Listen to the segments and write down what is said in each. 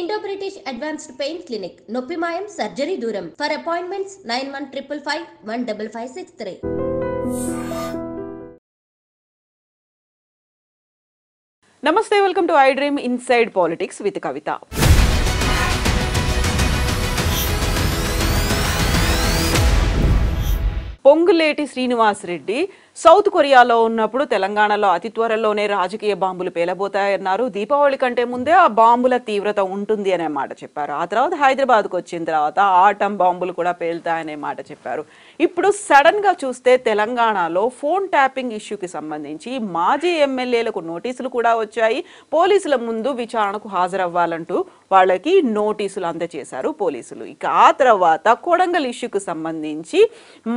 Indo British advanced pain clinic నొప్పి మాయం surgery దూరం for appointments nine one triple five one double five six three నమస్తే welcome to I Dream inside politics with Kavitha Ponguleti Srinivas Reddy South కొరియాలో ఉన్నప్పుడు తెలంగాణలో అతి త్వరలోనే రాజకీయ బాంబులు పేలబోతాయన్నారు దీపావళి కంటే ముందే ఆ బాంబుల తీవ్రత ఉంటుంది అనే మాట చెప్పారు ఆ తర్వాత హైదరాబాద్కు వచ్చిన తర్వాత ఆటం బాంబులు కూడా పేలుతాయనే మాట చెప్పారు ఇప్పుడు సడన్గా చూస్తే తెలంగాణలో ఫోన్ ట్యాపింగ్ ఇష్యూకి సంబంధించి మాజీ ఎమ్మెల్యేలకు నోటీసులు కూడా వచ్చాయి పోలీసుల ముందు విచారణకు హాజరవ్వాలంటూ వాళ్ళకి నోటీసులు అందజేశారు పోలీసులు ఇక ఆ తర్వాత కొడంగల్ ఇష్యూకు సంబంధించి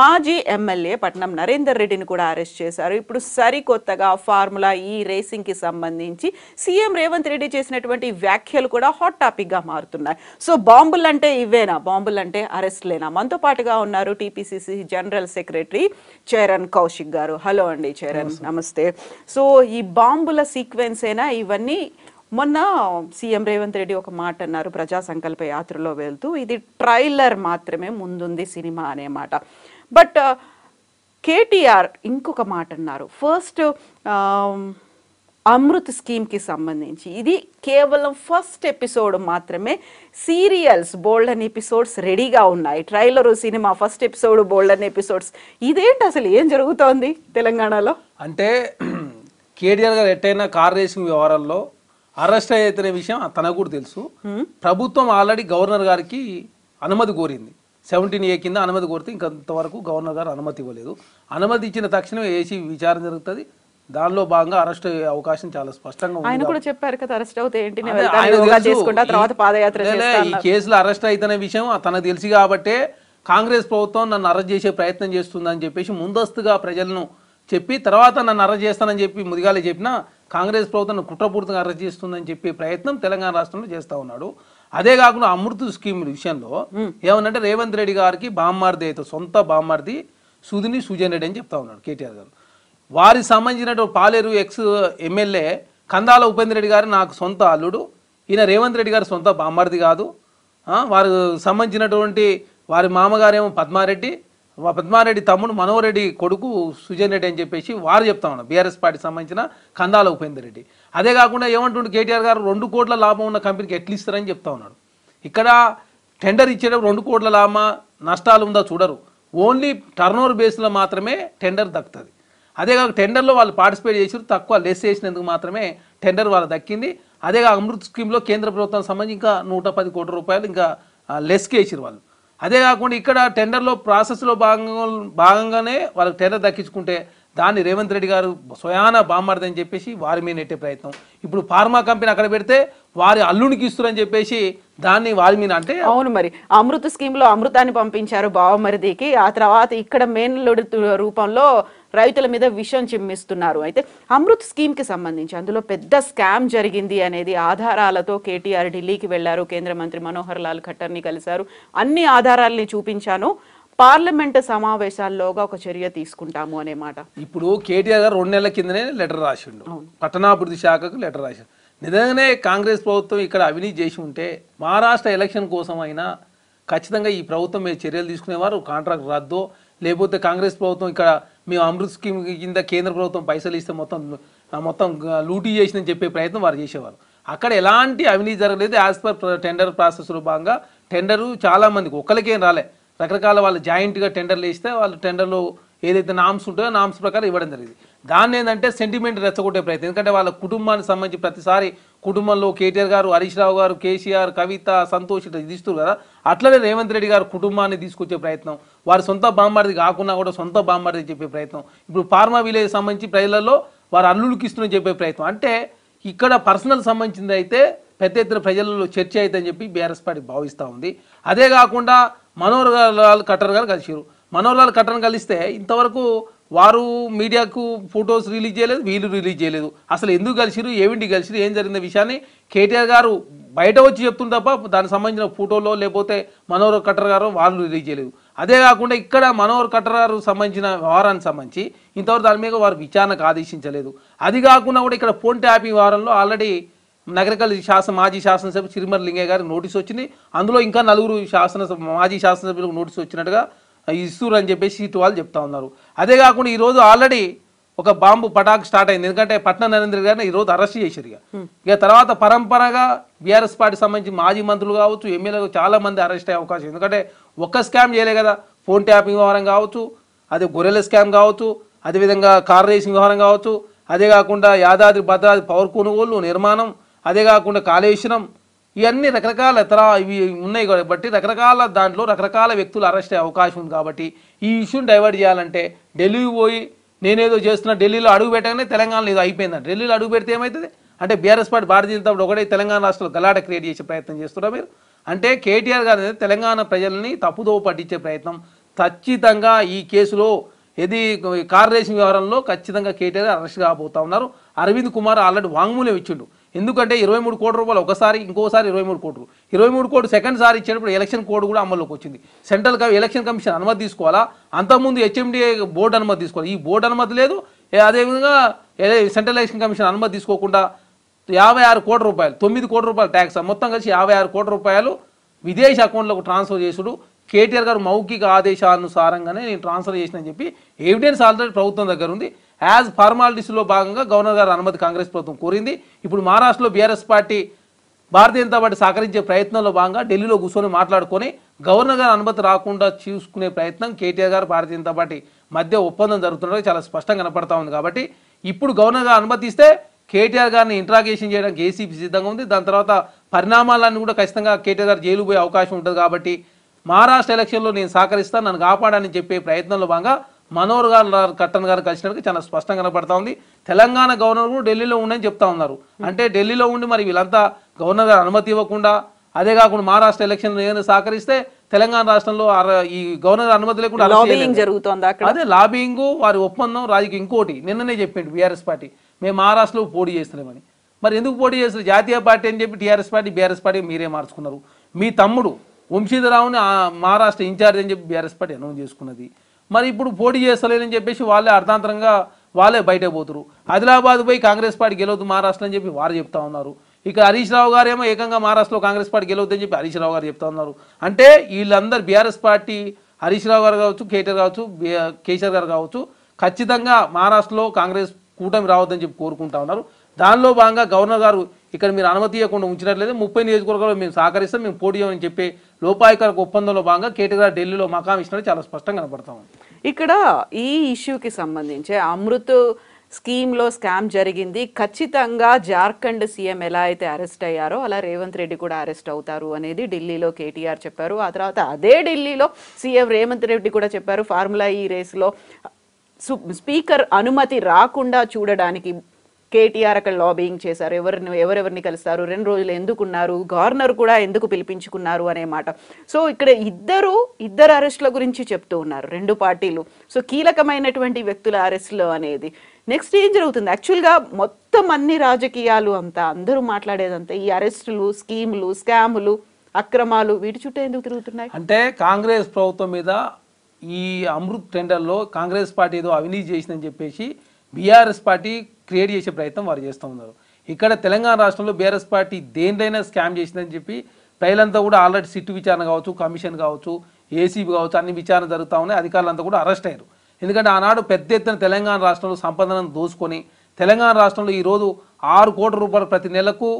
మాజీ ఎమ్మెల్యే పట్నం నరేందర్ రెడ్డిని కూడా కూడా అరెస్ట్ చేశారు ఇప్పుడు సరికొత్తగా ఫార్ములా ఈ రేసింగ్కి సంబంధించి సీఎం రేవంత్ రెడ్డి చేసినటువంటి వ్యాఖ్యలు కూడా హాట్ టాపిక్గా మారుతున్నాయి సో బాంబులు అంటే ఇవేనా బాంబులు అంటే అరెస్ట్లేనా మనతో పాటుగా ఉన్నారు TPCC general secretary Charan Kaushik garu hello అండి చరణ్ నమస్తే సో ఈ బాంబుల సీక్వెన్స్ అయినా ఇవన్నీ మొన్న సీఎం రేవంత్ రెడ్డి ఒక మాట అన్నారు ప్రజా సంకల్ప యాత్రలో వెళ్తూ ఇది ట్రైలర్ మాత్రమే ముందుంది సినిమా అనే మాట బట్ కేటీఆర్ ఇంకొక మాట అన్నారు ఫస్ట్ um, అమృత్ స్కీమ్కి సంబంధించి ఇది కేవలం ఫస్ట్ ఎపిసోడ్ మాత్రమే సీరియల్స్ బోల్డ్ అని ఎపిసోడ్స్ రెడీగా ఉన్నాయి trailer cinema first episode bold అని ఎపిసోడ్స్ ఇదేంటి అసలు ఏం జరుగుతోంది తెలంగాణలో అంటే కేటీఆర్ గారు ఎట్టయినా కార్ రేసింగ్ వ్యవహారాల్లో అరెస్ట్ అయ్యే విషయం తనకు కూడా తెలుసు ప్రభుత్వం ఆల్రెడీ గవర్నర్ గారికి అనుమతి కోరింది సెవెంటీన్ ఏ కింద అనుమతి కోరితే ఇంకంతవరకు గవర్నర్ గారు అనుమతి ఇవ్వలేదు అనుమతి ఇచ్చిన తక్షణమే ఏసీ విచారణ జరుగుతుంది దానిలో భాగంగా అరెస్ట్ అయ్యే అవకాశం చాలా స్పష్టంగా ఆయన కూడా చెప్పారు కదా అరెస్ట్ అవుతే తర్వాత పాదయాత్ర ఈ కేసులో అరెస్ట్ అవుతున్న విషయం తనకు తెలిసి కాబట్టే కాంగ్రెస్ ప్రభుత్వం నన్ను అరెస్ట్ చేసే ప్రయత్నం చేస్తుందని చెప్పేసి ముందస్తుగా ప్రజలను చెప్పి తర్వాత నన్ను అరెస్ట్ చేస్తానని చెప్పి ముదిగాలే చెప్పినా కాంగ్రెస్ ప్రభుత్వం కుట్రపూర్తిగా అరెస్ట్ చేస్తుందని చెప్పే ప్రయత్నం తెలంగాణ రాష్ట్రంలో చేస్తూ ఉన్నాడు అదే కాకుండా అమృత్ స్కీమ్ విషయంలో ఏమన్నంటే రేవంత్ రెడ్డి గారికి బామ్మార్ది అయితే సొంత బామ్మార్ది సుధిని సుజన్ రెడ్డి అని చెప్తా ఉన్నాడు కేటీఆర్ గారు వారికి సంబంధించిన పాలేరు ఎక్స్ ఎమ్మెల్యే కందాల ఉపేంద్ర రెడ్డి గారు నాకు సొంత అల్లుడు ఈయన రేవంత్ రెడ్డి గారు సొంత బామ్మార్ది కాదు వారు సంబంధించినటువంటి వారి మామగారేమో పద్మారెడ్డి పద్మారెడ్డి తమ్ముడు మనోహర్ రెడ్డి కొడుకు సుజన్ రెడ్డి అని చెప్పేసి వారు చెప్తా ఉన్నారు బీఆర్ఎస్ పార్టీకి సంబంధించిన కందాల ఉపేందర్ రెడ్డి అదే కాకుండా ఏమంటుండు కేటీఆర్ గారు రెండు కోట్ల లాభం ఉన్న కంపెనీకి ఎట్లు ఇస్తారని చెప్తా ఉన్నాడు ఇక్కడ టెండర్ ఇచ్చేటప్పుడు రెండు కోట్ల లాభ నష్టాలు ఉందా చూడరు ఓన్లీ టర్నోవర్ బేస్లో మాత్రమే టెండర్ దక్కుతుంది అదే కాక టెండర్లో వాళ్ళు పార్టిసిపేట్ చేసారు తక్కువ లెస్ చేసినందుకు మాత్రమే టెండర్ వాళ్ళు దక్కింది అదే కాక అమృత్ స్కీమ్లో కేంద్ర ప్రభుత్వానికి సంబంధించి ఇంకా నూట పది కోట్ల రూపాయలు ఇంకా లెస్కి వేసారు వాళ్ళు అదే కాకుండా ఇక్కడ టెండర్లో ప్రాసెస్లో భాగంగా భాగంగానే వాళ్ళకి టెండర్ దక్కించుకుంటే దాన్ని రేవంత్ రెడ్డి గారు స్వయాన బామ్మర్దని చెప్పేసి వారి మీద నెట్టే ప్రయత్నం ఇప్పుడు ఫార్మా కంపెనీ అక్కడ పెడితే వారి అల్లునికి ఇస్తున్నారని చెప్పేసి దాన్ని వారి మీద అంటే అవును మరి అమృత స్కీమ్ లో అమృతాన్ని పంపించారు బావమరిదికి ఆ తర్వాత ఇక్కడ మెయిన్ రూపంలో రైతుల మీద విషయం చిమ్మిస్తున్నారు అయితే అమృత్ స్కీమ్కి సంబంధించి అందులో పెద్ద స్కామ్ జరిగింది అనేది ఆధారాలతో కేటీఆర్ ఢిల్లీకి వెళ్లారు కేంద్ర మంత్రి మనోహర్ లాల్ ఖట్టర్ని కలిశారు అన్ని ఆధారాల్ని చూపించాను పార్లమెంట్ సమావేశాల్లోగా ఒక చర్య తీసుకుంటాము అనే మాట ఇప్పుడు కేటీఆర్ గారు రెండు నెలల కిందనే లెటర్ రాసిండు పట్టణాభివృద్ధి శాఖకు లెటర్ రాసిండు నిజంగానే కాంగ్రెస్ ప్రభుత్వం ఇక్కడ అవినీతి చేసి ఉంటే మహారాష్ట్ర ఎలక్షన్ కోసం అయినా ఖచ్చితంగా ఈ ప్రభుత్వం మీరు చర్యలు తీసుకునేవారు కాంట్రాక్ట్ రద్దు లేకపోతే కాంగ్రెస్ ప్రభుత్వం ఇక్కడ మేము అమృత్ స్కీమ్ కింద కేంద్ర ప్రభుత్వం పైసలు ఇస్తే మొత్తం మొత్తం లూటీ చేసిందని చెప్పే ప్రయత్నం వారు చేసేవారు అక్కడ ఎలాంటి అవినీతి జరగలేదు యాజ్ పర్ టెండర్ ప్రాసెస్లో భాగంగా టెండరు చాలామందికి ఒక్కరికేం రాలే రకరకాల వాళ్ళు జాయింట్గా టెండర్లు వేస్తే వాళ్ళు టెండర్లో ఏదైతే నామ్స్ ఉంటాయో నామ్స్ ప్రకారం ఇవ్వడం జరిగింది దాన్ని ఏంటంటే సెంటిమెంట్ రెచ్చగొట్టే ప్రయత్నం ఎందుకంటే వాళ్ళ కుటుంబానికి సంబంధించి ప్రతిసారి కుటుంబంలో కేటీఆర్ గారు హరీష్ రావు గారు కేసీఆర్ కవిత సంతోష్ ఇట్లా తీస్తారు కదా అట్లనే రేవంత్ రెడ్డి గారు కుటుంబాన్ని తీసుకొచ్చే ప్రయత్నం వారి సొంత బాంబాడిది కాకుండా కూడా సొంత బాంబాడిది చెప్పే ప్రయత్నం ఇప్పుడు ఫార్మా విలేజ్ సంబంధించి ప్రజలలో వారు అల్లుడికి ఇస్తున్నారని చెప్పే ప్రయత్నం అంటే ఇక్కడ పర్సనల్ సంబంధించింది అయితే పెద్ద ఎత్తున ప్రజలలో చర్చ అవుతుందని చెప్పి బీఆర్ఎస్ పార్టీ భావిస్తూ ఉంది అదే కాకుండా మనోహర్ లాల్ ఖట్టర్ గారు కలిసిరు మనోహర్లాల్ లాల్ కలిస్తే ఇంతవరకు వారు మీడియాకు ఫొటోస్ రిలీజ్ చేయలేదు వీళ్ళు రిలీజ్ చేయలేదు అసలు ఎందుకు కలిసిరు ఏమిటి కలిసిరు ఏం జరిగిన విషయాన్ని కేటీఆర్ గారు బయట వచ్చి చెప్తుంది తప్ప దానికి సంబంధించిన ఫోటోలో లేకపోతే మనోహర్ కట్టర్ గారు వాళ్ళు రిలీజ్ చేయలేదు అదే కాకుండా ఇక్కడ మనోహర్ కట్టర్ గారు సంబంధించిన వ్యవహారానికి సంబంధించి ఇంతవరకు దాని మీద వారు విచారణకు ఆదేశించలేదు అది కాకుండా కూడా ఇక్కడ ఫోన్ ట్యాపింగ్ వ్యవహారంలో ఆల్రెడీ నగరకల్ శాసన మాజీ శాసనసభ చిరుమల లింగయ్య గారికి నోటీస్ వచ్చింది అందులో ఇంకా నలుగురు శాసనసభ మాజీ శాసనసభ్యులకు నోటీస్ వచ్చినట్టుగా ఇస్తురు అని చెప్పేసి ఇటు వాళ్ళు చెప్తా ఉన్నారు అదే కాకుండా ఈరోజు ఆల్రెడీ ఒక బాంబు పటాకు స్టార్ట్ అయింది ఎందుకంటే పట్న నరేంద్ర గారిని ఈరోజు అరెస్ట్ చేశారు ఇక ఇక తర్వాత పరంపరగా బీఆర్ఎస్ పార్టీ సంబంధించి మాజీ మంత్రులు కావచ్చు ఎమ్మెల్యేలు చాలా మంది అరెస్ట్ అయ్యే అవకాశం ఎందుకంటే ఒక్క స్కామ్ చేయలే కదా ఫోన్ ట్యాపింగ్ వ్యవహారం కావచ్చు అదే గొర్రెల స్కామ్ కావచ్చు అదేవిధంగా కార్ రేసింగ్ వ్యవహారం కావచ్చు అదే కాకుండా యాదాద్రి భద్రాద్రి పవర్ కొనుగోలు నిర్మాణం అదే కాకుండా కాళేశ్వరం ఇవన్నీ రకరకాల ఇతర ఇవి ఉన్నాయి కాబట్టి రకరకాల దాంట్లో రకరకాల వ్యక్తులు అరెస్ట్ అయ్యే అవకాశం ఉంది కాబట్టి ఈ ఇష్యూని డైవర్ట్ చేయాలంటే ఢిల్లీ పోయి నేనేదో చేస్తున్నా ఢిల్లీలో అడుగు పెట్టగానే తెలంగాణలో ఏదో అయిపోయిందండి ఢిల్లీలో అడుగు పెడితే ఏమవుతుంది అంటే బీఆర్ఎస్ పార్టీ భారతీయ జనతా ఒకటే తెలంగాణ రాష్ట్రంలో గలాట క్రియేట్ చేసే ప్రయత్నం చేస్తున్నారు మీరు అంటే కేటీఆర్ గారు అనేది తెలంగాణ ప్రజల్ని తప్పుదోవ పట్టించే ప్రయత్నం ఖచ్చితంగా ఈ కేసులో ఏది కార్ రేసింగ్ వ్యవహారంలో ఖచ్చితంగా కేటీఆర్ అరెస్ట్ కాబోతా ఉన్నారు అరవింద్ కుమార్ ఆల్రెడీ వాంగ్మూలం ఇచ్చిండు ఎందుకంటే ఇరవై మూడు కోట్ల రూపాయలు ఒకసారి ఇంకోసారి ఇరవై మూడు కోట్లు ఇరవై మూడు కోట్లు సెకండ్ సారి ఇచ్చేటప్పుడు ఎలక్షన్ కోడ్ కూడా అమల్లోకి వచ్చింది సెంట్రల్ ఎలక్షన్ కమిషన్ అనుమతి తీసుకోవాలా అంతకుముందు హెచ్ఎండిఏ బోర్డు అనుమతి తీసుకోవాలి ఈ బోర్డు అనుమతి లేదు అదేవిధంగా సెంట్రల్ ఎలక్షన్ కమిషన్ అనుమతి తీసుకోకుండా యాభై ఆరు కోట్ల రూపాయలు తొమ్మిది కోట్ల రూపాయలు ట్యాక్స్ మొత్తం కలిసి యాభై ఆరు కోట్ల రూపాయలు విదేశీ అకౌంట్లకు ట్రాన్స్ఫర్ చేసుడు కేటీఆర్ గారు మౌఖిక ఆదేశానుసారంగానే నేను ట్రాన్స్ఫర్ చేసినని చెప్పి ఎవిడెన్స్ ఆల్రెడీ ప్రభుత్వం దగ్గర ఉంది యాజ్ ఫార్మాలిటీస్లో భాగంగా గవర్నర్ గారు అనుమతి కాంగ్రెస్ ప్రభుత్వం కోరింది ఇప్పుడు మహారాష్ట్రలో BRS party Bharatiya Janata party సహకరించే ప్రయత్నంలో భాగంగా ఢిల్లీలో కూర్చొని మాట్లాడుకొని గవర్నర్ గారు అనుమతి రాకుండా చూసుకునే ప్రయత్నం కేటీఆర్ గారు భారతీయ జనతా పార్టీ మధ్య ఒప్పందం జరుగుతున్నది చాలా స్పష్టంగా కనపడతా ఉంది కాబట్టి ఇప్పుడు గవర్నర్ గారు అనుమతి ఇస్తే కేటీఆర్ గారిని ఇంట్రాగేషన్ చేయడానికి ఏసీపీ సిద్ధంగా ఉంది దాని తర్వాత పరిణామాలన్నీ కూడా ఖచ్చితంగా కేటీఆర్ గారు జైలు పోయే అవకాశం ఉంటుంది కాబట్టి మహారాష్ట్ర ఎలక్షన్లో నేను సహకరిస్తాను నన్ను కాపాడని చెప్పే ప్రయత్నంలో భాగంగా మనోహర్ గారు కట్టన్ గారు కలిసినట్టుగా చాలా స్పష్టంగా కనపడతా ఉంది తెలంగాణ గవర్నర్ కూడా ఢిల్లీలో ఉండని చెప్తా ఉన్నారు అంటే ఢిల్లీలో ఉండి మరి వీళ్ళంతా గవర్నర్ గారు అనుమతి ఇవ్వకుండా అదే కాకుండా మహారాష్ట్ర ఎలక్షన్ ఏదైనా సహకరిస్తే తెలంగాణ రాష్ట్రంలో ఈ గవర్నర్ అనుమతి లేకుండా అదే లాబింగ్ వారి ఒప్పందం రాజకీయ ఇంకోటి నిన్ననే చెప్పిండు బీఆర్ఎస్ పార్టీ మేము మహారాష్ట్రలో పోటీ చేస్తున్నామని మరి ఎందుకు పోటీ చేస్తారు జాతీయ పార్టీ అని చెప్పి టీఆర్ఎస్ పార్టీ బీఆర్ఎస్ పార్టీ మీరే మార్చుకున్నారు మీ తమ్ముడు వంశీధరావుని మహారాష్ట్ర ఇన్ఛార్జ్ అని చెప్పి బీఆర్ఎస్ పార్టీ అనౌన్స్ చేసుకున్నది మరి ఇప్పుడు పోటీ చేస్తలేనని చెప్పేసి వాళ్ళే అర్థాంతరంగా వాళ్ళే బయట పోతురు ఆదిలాబాద్ పోయి కాంగ్రెస్ పార్టీ గెలవద్దు మహారాష్ట్ర అని చెప్పి వారు చెప్తా ఉన్నారు ఇక హరీష్ రావు గారేమో ఏకంగా మహారాష్ట్రలో కాంగ్రెస్ పార్టీ గెలవద్దని చెప్పి హరీష్ రావు గారు చెప్తా ఉన్నారు అంటే వీళ్ళందరూ బీఆర్ఎస్ పార్టీ హరీష్ రావు గారు కావచ్చు కేటీఆర్ కావచ్చు కేసీఆర్ గారు కావచ్చు ఖచ్చితంగా మహారాష్ట్రలో కాంగ్రెస్ కూటమి రావద్దని చెప్పి కోరుకుంటా ఉన్నారు దానిలో భాగంగా గవర్నర్ గారు ఇక్కడ మీరు అనుమతి ఇవ్వకుండా ఉంచినట్లయితే ముప్పై నియోజకవర్గాల్లో మేము సహకరిస్తాం మేము పోటీ అని చెప్పే లోపాయకరకు ఒప్పందంలో భాగంగా కేటీఆర్ ఢిల్లీలో మకాం ఇచ్చినట్టు చాలా స్పష్టంగా కనపడతాం ఇక్కడ ఈ ఇష్యూకి సంబంధించి అమృత్ స్కీమ్లో స్కామ్ జరిగింది ఖచ్చితంగా జార్ఖండ్ సీఎం ఎలా అయితే అరెస్ట్ అయ్యారో అలా రేవంత్ రెడ్డి కూడా అరెస్ట్ అవుతారు అనేది ఢిల్లీలో కేటీఆర్ చెప్పారు ఆ తర్వాత అదే ఢిల్లీలో సీఎం రేవంత్ రెడ్డి కూడా చెప్పారు ఫార్ములా ఈ రేస్లో స్పీకర్ అనుమతి రాకుండా చూడడానికి కేటీఆర్ అక్కడ లాబింగ్ చేశారు ఎవరిని ఎవరెవరిని కలుస్తారు రెండు రోజులు ఎందుకున్నారు గవర్నర్ కూడా ఎందుకు పిలిపించుకున్నారు అనే మాట సో ఇక్కడ ఇద్దరు ఇద్దరు అరెస్టుల గురించి చెప్తూ ఉన్నారు రెండు పార్టీలు సో కీలకమైనటువంటి వ్యక్తుల అరెస్టులు అనేది నెక్స్ట్ ఏం జరుగుతుంది యాక్చువల్గా మొత్తం అన్ని రాజకీయాలు అంతా అందరూ మాట్లాడేదంతా ఈ అరెస్టులు స్కీములు స్కాములు అక్రమాలు వీటి చుట్టూ ఎందుకు తిరుగుతున్నాయి అంటే కాంగ్రెస్ ప్రభుత్వం మీద ఈ అమృత్ టెండర్లో కాంగ్రెస్ పార్టీ ఏదో అవినీతి చేసిందని చెప్పేసి బీఆర్ఎస్ పార్టీ క్రియేట్ చేసే ప్రయత్నం వారు చేస్తూ ఉన్నారు ఇక్కడ తెలంగాణ రాష్ట్రంలో బీఆర్ఎస్ పార్టీ దేనిదైనా స్కామ్ చేసిందని చెప్పి ప్రజలంతా కూడా ఆల్రెడీ సిట్టు విచారణ కావచ్చు కమిషన్ కావచ్చు ఏసీబీ కావచ్చు అన్ని విచారణ జరుగుతూ ఉన్నాయి అధికారులంతా కూడా అరెస్ట్ అయ్యారు ఎందుకంటే ఆనాడు పెద్ద ఎత్తున తెలంగాణ రాష్ట్రంలో సంపదనను దోసుకొని తెలంగాణ రాష్ట్రంలో ఈరోజు ఆరు కోట్ల రూపాయలు ప్రతి నెలకు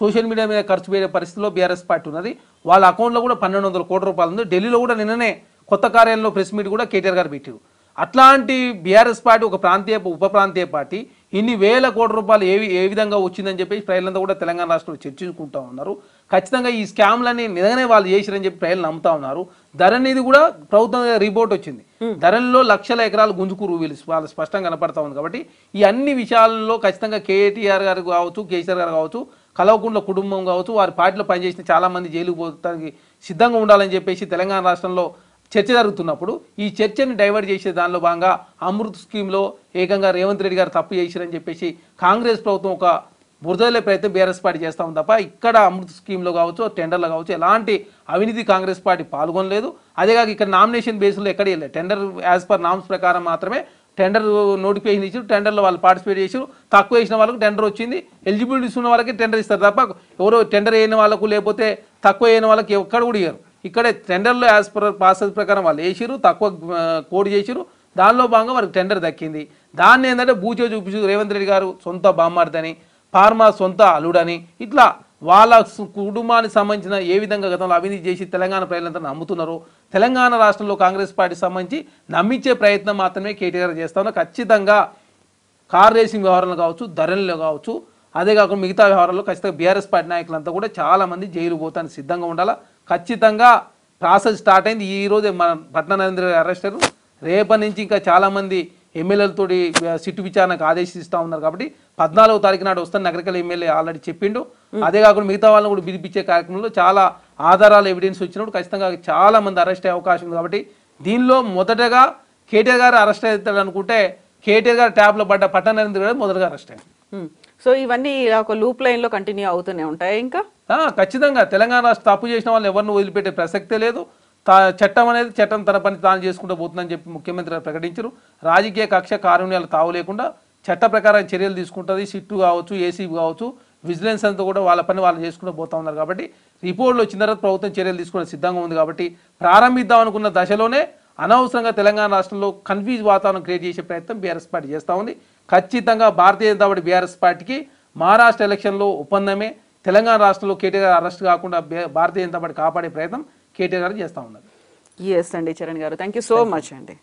సోషల్ మీడియా మీద ఖర్చు పెట్టే పరిస్థితిలో బీఆర్ఎస్ పార్టీ ఉన్నది వాళ్ళ అకౌంట్లో కూడా పన్నెండు వందల కోట్ల రూపాయలు ఉంది ఢిల్లీలో కూడా నిన్ననే కొత్త కార్యాలయంలో ప్రెస్ మీట్ కూడా కేటీఆర్ గారు పెట్టారు అట్లాంటి బీఆర్ఎస్ పార్టీ ఒక ప్రాంతీయ ఉప ప్రాంతీయ పార్టీ ఇన్ని వేల కోట్ల రూపాయలు ఏవి ఏ విధంగా వచ్చిందని చెప్పి ప్రజలంతా కూడా తెలంగాణ రాష్ట్రంలో చర్చించుకుంటా ఉన్నారు ఖచ్చితంగా ఈ స్కామ్లన్నీ నిజంగానే వాళ్ళు చేసిరని చెప్పి ప్రజలు నమ్ముతా ఉన్నారు ధర అనేది కూడా ప్రభుత్వం రిపోర్ట్ వచ్చింది ధరల్లో లక్షల ఎకరాలు గుంజుకూరు వీళ్ళు వాళ్ళు స్పష్టంగా కనపడతా ఉంది కాబట్టి ఈ అన్ని విషయాల్లో ఖచ్చితంగా కేటీఆర్ గారు కావచ్చు కేసీఆర్ గారు కావచ్చు కలవకుండా కుటుంబం కావచ్చు వారి పార్టీలో పనిచేసిన చాలామంది జైలుకు పోతానికి సిద్ధంగా ఉండాలని చెప్పేసి తెలంగాణ రాష్ట్రంలో చర్చ జరుగుతున్నప్పుడు ఈ చర్చని డైవర్ట్ చేసే దానిలో భాగంగా అమృత్ స్కీమ్లో ఏకంగా రేవంత్ రెడ్డి గారు తప్పు చేసిరని చెప్పేసి కాంగ్రెస్ ప్రభుత్వం ఒక బురదలే ప్రయత్నం బీఆర్ఎస్ పార్టీ చేస్తాం తప్ప ఇక్కడ అమృత్ స్కీమ్లో కావచ్చు టెండర్లో కావచ్చు ఎలాంటి అవినీతి కాంగ్రెస్ పార్టీ పాల్గొనలేదు అదేగాక ఇక్కడ నామినేషన్ బేస్లో ఎక్కడ వెళ్ళలేదు టెండర్ యాజ్ పర్ నామ్స్ ప్రకారం మాత్రమే టెండర్ నోటిఫికేషన్ ఇచ్చారు టెండర్లో వాళ్ళు పార్టిసిపేట్ చేశారు తక్కువ వేసిన వాళ్ళకి టెండర్ వచ్చింది ఎలిజిబిలిటీస్ ఉన్న వాళ్ళకి టెండర్ ఇస్తారు తప్ప ఎవరో టెండర్ అయిన వాళ్ళకు లేకపోతే తక్కువ అయిన వాళ్ళకి ఎక్కడ కూడా ఇయ్యరు ఇక్కడే టెండర్లో యాజ్ పర్ ప్రాసెస్ ప్రకారం వాళ్ళు వేసిరు తక్కువ కోడ్ చేసిరు దానిలో భాగంగా వారికి టెండర్ దక్కింది దాన్ని ఏంటంటే బూచో చూపించు రేవంత్ రెడ్డి గారు సొంత బామ్మార్దని ఫార్మా సొంత అలుడని ఇట్లా వాళ్ళ కుటుంబానికి సంబంధించిన ఏ విధంగా గతంలో అవినీతి చేసి తెలంగాణ ప్రజలంతా నమ్ముతున్నారో తెలంగాణ రాష్ట్రంలో కాంగ్రెస్ పార్టీకి సంబంధించి నమ్మించే ప్రయత్నం మాత్రమే కేటీఆర్ చేస్తాను ఖచ్చితంగా కార్ రేసింగ్ వ్యవహారాలు కావచ్చు ధరణులు కావచ్చు అదే కాకుండా మిగతా వ్యవహారాల్లో ఖచ్చితంగా బీఆర్ఎస్ పార్టీ నాయకులంతా కూడా చాలామంది జైలు పోతానికి సిద్ధంగా ఉండాలా ఖచ్చితంగా ప్రాసెస్ స్టార్ట్ అయింది రోజే మన పట్న నరేంద్ర అయ్యారు రేపటి నుంచి ఇంకా చాలామంది ఎమ్మెల్యేలతో సిట్టు విచారణకు ఆదేశిస్తూ ఉన్నారు కాబట్టి పద్నాలుగో తారీఖు నాడు వస్తాను నగరికల ఎమ్మెల్యే ఆల్రెడీ చెప్పిండు అదే కాకుండా మిగతా వాళ్ళని కూడా పిలిపించే కార్యక్రమంలో చాలా ఆధారాలు ఎవిడెన్స్ వచ్చినప్పుడు ఖచ్చితంగా చాలా మంది అరెస్ట్ అయ్యే అవకాశం ఉంది కాబట్టి దీనిలో మొదటగా కేటీఆర్ గారు అరెస్ట్ అవుతాడు అనుకుంటే కేటీఆర్ గారు ట్యాబ్లో పడ్డ పట్టణ నరేంద్ర గారు మొదటగా అరెస్ట్ అయ్యారు సో ఇవన్నీ ఇలా ఒక లూప్ లైన్ లో కంటిన్యూ అవుతూనే ఉంటాయి ఇంకా ఖచ్చితంగా తెలంగాణ రాష్ట్ర తప్పు చేసిన వాళ్ళు ఎవరిని వదిలిపెట్టే ప్రసక్తే లేదు చట్టం అనేది చట్టం తన పని తాను చేసుకుంటూ పోతుందని చెప్పి ముఖ్యమంత్రి ప్రకటించారు రాజకీయ కక్ష కారుణ్యాలు తావు లేకుండా చట్ట ప్రకారం చర్యలు తీసుకుంటుంది సిట్టు కావచ్చు ఏసీ కావచ్చు విజిలెన్స్ అంతా కూడా వాళ్ళ పని వాళ్ళు చేసుకుంటూ పోతా ఉన్నారు కాబట్టి రిపోర్ట్లు వచ్చిన తర్వాత ప్రభుత్వం చర్యలు తీసుకునే సిద్ధంగా ఉంది కాబట్టి ప్రారంభిద్దాం అనుకున్న దశలోనే అనవసరంగా తెలంగాణ రాష్ట్రంలో కన్ఫ్యూజ్ వాతావరణం క్రియేట్ చేసే ప్రయత్నం బీఆర్ఎస్ పార్టీ చేస్తూ ఉంది ఖచ్చితంగా భారతీయ జనతా పార్టీ బీఆర్ఎస్ పార్టీకి మహారాష్ట్ర ఎలక్షన్లో ఒప్పందమే తెలంగాణ రాష్ట్రంలో కేటీఆర్ అరెస్ట్ కాకుండా భారతీయ జనతా పార్టీ కాపాడే ప్రయత్నం కేటీఆర్ గారు చేస్తూ ఉన్నారు ఎస్ అండి చరణ్ గారు థ్యాంక్ యూ సో మచ్ అండి